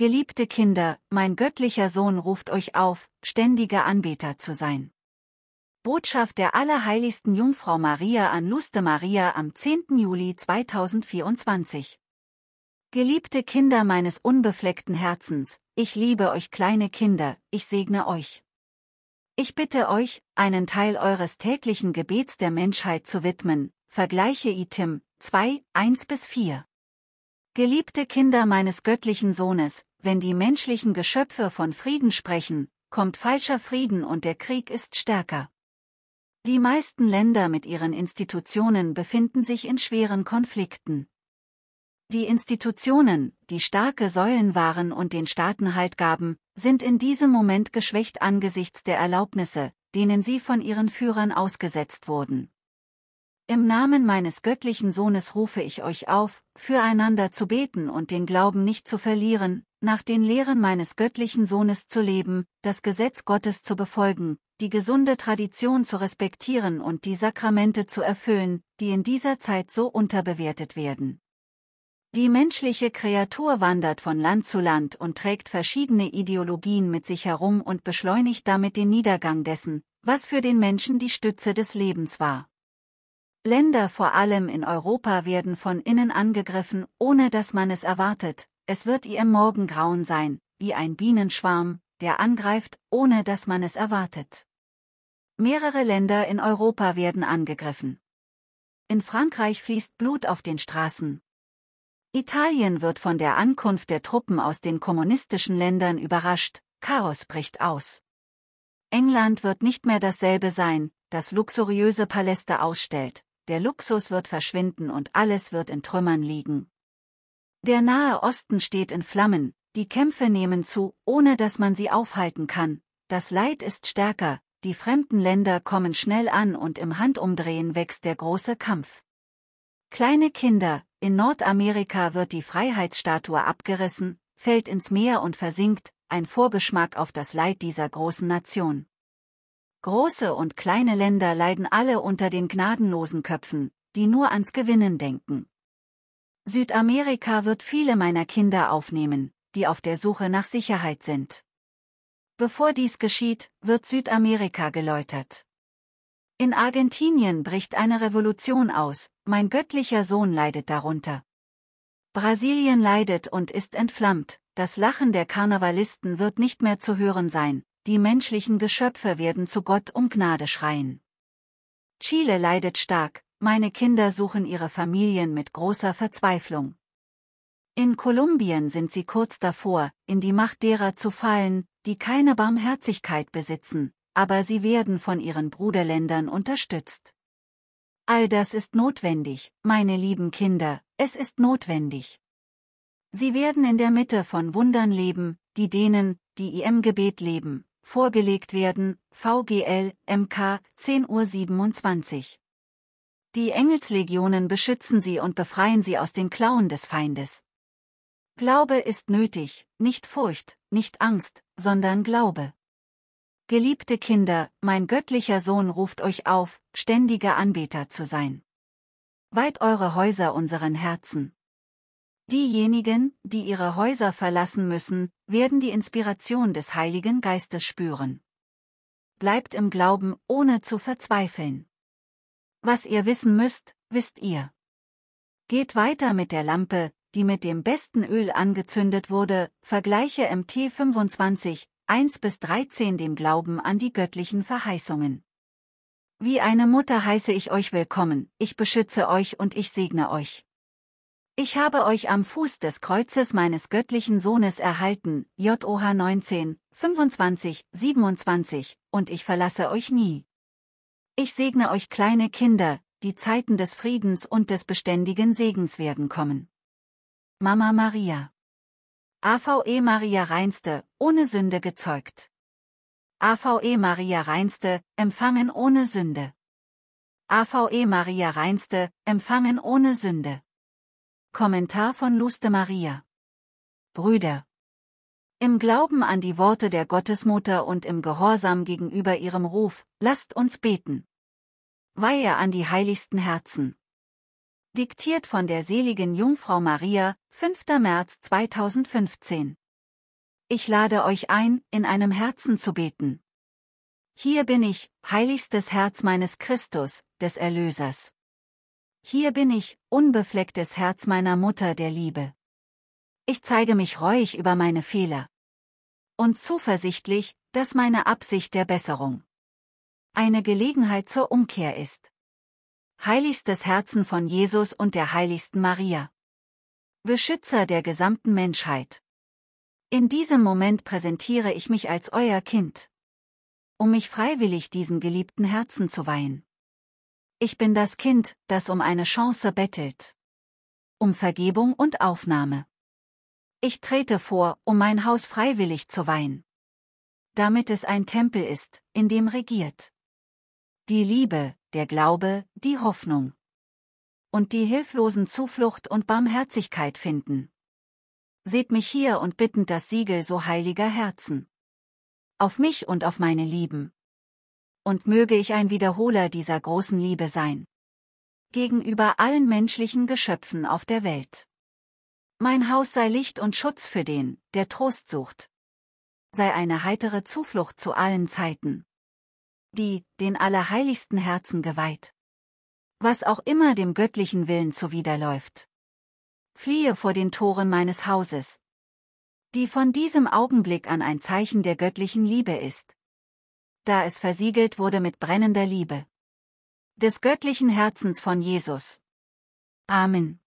Geliebte Kinder, mein göttlicher Sohn ruft euch auf, ständige Anbeter zu sein. Botschaft der allerheiligsten Jungfrau Maria an Luste Maria am 10. Juli 2024. Geliebte Kinder meines unbefleckten Herzens, ich liebe euch kleine Kinder, ich segne euch. Ich bitte euch, einen Teil eures täglichen Gebets der Menschheit zu widmen, vergleiche Itim 2, 1 bis 4. Geliebte Kinder meines göttlichen Sohnes, wenn die menschlichen Geschöpfe von Frieden sprechen, kommt falscher Frieden und der Krieg ist stärker. Die meisten Länder mit ihren Institutionen befinden sich in schweren Konflikten. Die Institutionen, die starke Säulen waren und den Staaten Halt gaben, sind in diesem Moment geschwächt angesichts der Erlaubnisse, denen sie von ihren Führern ausgesetzt wurden. Im Namen meines göttlichen Sohnes rufe ich euch auf, füreinander zu beten und den Glauben nicht zu verlieren, nach den Lehren meines göttlichen Sohnes zu leben, das Gesetz Gottes zu befolgen, die gesunde Tradition zu respektieren und die Sakramente zu erfüllen, die in dieser Zeit so unterbewertet werden. Die menschliche Kreatur wandert von Land zu Land und trägt verschiedene Ideologien mit sich herum und beschleunigt damit den Niedergang dessen, was für den Menschen die Stütze des Lebens war. Länder vor allem in Europa werden von innen angegriffen, ohne dass man es erwartet, es wird ihr im Morgengrauen sein, wie ein Bienenschwarm, der angreift, ohne dass man es erwartet. Mehrere Länder in Europa werden angegriffen. In Frankreich fließt Blut auf den Straßen. Italien wird von der Ankunft der Truppen aus den kommunistischen Ländern überrascht, Chaos bricht aus. England wird nicht mehr dasselbe sein, das luxuriöse Paläste ausstellt, der Luxus wird verschwinden und alles wird in Trümmern liegen. Der Nahe Osten steht in Flammen, die Kämpfe nehmen zu, ohne dass man sie aufhalten kann, das Leid ist stärker, die fremden Länder kommen schnell an und im Handumdrehen wächst der große Kampf. Kleine Kinder, in Nordamerika wird die Freiheitsstatue abgerissen, fällt ins Meer und versinkt, ein Vorgeschmack auf das Leid dieser großen Nation. Große und kleine Länder leiden alle unter den gnadenlosen Köpfen, die nur ans Gewinnen denken. Südamerika wird viele meiner Kinder aufnehmen, die auf der Suche nach Sicherheit sind. Bevor dies geschieht, wird Südamerika geläutert. In Argentinien bricht eine Revolution aus, mein göttlicher Sohn leidet darunter. Brasilien leidet und ist entflammt, das Lachen der Karnevalisten wird nicht mehr zu hören sein, die menschlichen Geschöpfe werden zu Gott um Gnade schreien. Chile leidet stark, meine Kinder suchen ihre Familien mit großer Verzweiflung. In Kolumbien sind sie kurz davor, in die Macht derer zu fallen, die keine Barmherzigkeit besitzen, aber sie werden von ihren Bruderländern unterstützt. All das ist notwendig, meine lieben Kinder, es ist notwendig. Sie werden in der Mitte von Wundern leben, die denen, die im Gebet leben, vorgelegt werden, VGL, MK, 10.27 Uhr. Die Engelslegionen beschützen sie und befreien sie aus den Klauen des Feindes. Glaube ist nötig, nicht Furcht, nicht Angst, sondern Glaube. Geliebte Kinder, mein göttlicher Sohn ruft euch auf, ständige Anbeter zu sein. Weit eure Häuser unseren Herzen. Diejenigen, die ihre Häuser verlassen müssen, werden die Inspiration des Heiligen Geistes spüren. Bleibt im Glauben, ohne zu verzweifeln. Was ihr wissen müsst, wisst ihr. Geht weiter mit der Lampe, die mit dem besten Öl angezündet wurde, vergleiche MT 25, 1 bis 13 dem Glauben an die göttlichen Verheißungen. Wie eine Mutter heiße ich euch willkommen, ich beschütze euch und ich segne euch. Ich habe euch am Fuß des Kreuzes meines göttlichen Sohnes erhalten, JOH 19, 25, 27, und ich verlasse euch nie. Ich segne euch kleine Kinder, die Zeiten des Friedens und des beständigen Segens werden kommen. Mama Maria. AVE Maria Reinste, ohne Sünde gezeugt. AVE Maria Reinste, empfangen ohne Sünde. AVE Maria Reinste, empfangen ohne Sünde. Kommentar von Luste Maria. Brüder. Im Glauben an die Worte der Gottesmutter und im Gehorsam gegenüber ihrem Ruf, lasst uns beten. Weihe an die heiligsten Herzen. Diktiert von der seligen Jungfrau Maria, 5. März 2015. Ich lade euch ein, in einem Herzen zu beten. Hier bin ich, heiligstes Herz meines Christus, des Erlösers. Hier bin ich, unbeflecktes Herz meiner Mutter der Liebe. Ich zeige mich reuig über meine Fehler. Und zuversichtlich, dass meine Absicht der Besserung eine Gelegenheit zur Umkehr ist. Heiligstes Herzen von Jesus und der heiligsten Maria. Beschützer der gesamten Menschheit. In diesem Moment präsentiere ich mich als euer Kind, um mich freiwillig diesen geliebten Herzen zu weihen. Ich bin das Kind, das um eine Chance bettelt, um Vergebung und Aufnahme. Ich trete vor, um mein Haus freiwillig zu weihen. Damit es ein Tempel ist, in dem regiert. Die Liebe, der Glaube, die Hoffnung. Und die Hilflosen Zuflucht und Barmherzigkeit finden. Seht mich hier und bittend das Siegel so heiliger Herzen. Auf mich und auf meine Lieben. Und möge ich ein Wiederholer dieser großen Liebe sein. Gegenüber allen menschlichen Geschöpfen auf der Welt. Mein Haus sei Licht und Schutz für den, der Trost sucht. Sei eine heitere Zuflucht zu allen Zeiten. Die, den allerheiligsten Herzen geweiht. Was auch immer dem göttlichen Willen zuwiderläuft. Fliehe vor den Toren meines Hauses, die von diesem Augenblick an ein Zeichen der göttlichen Liebe ist. Da es versiegelt wurde mit brennender Liebe. Des göttlichen Herzens von Jesus. Amen.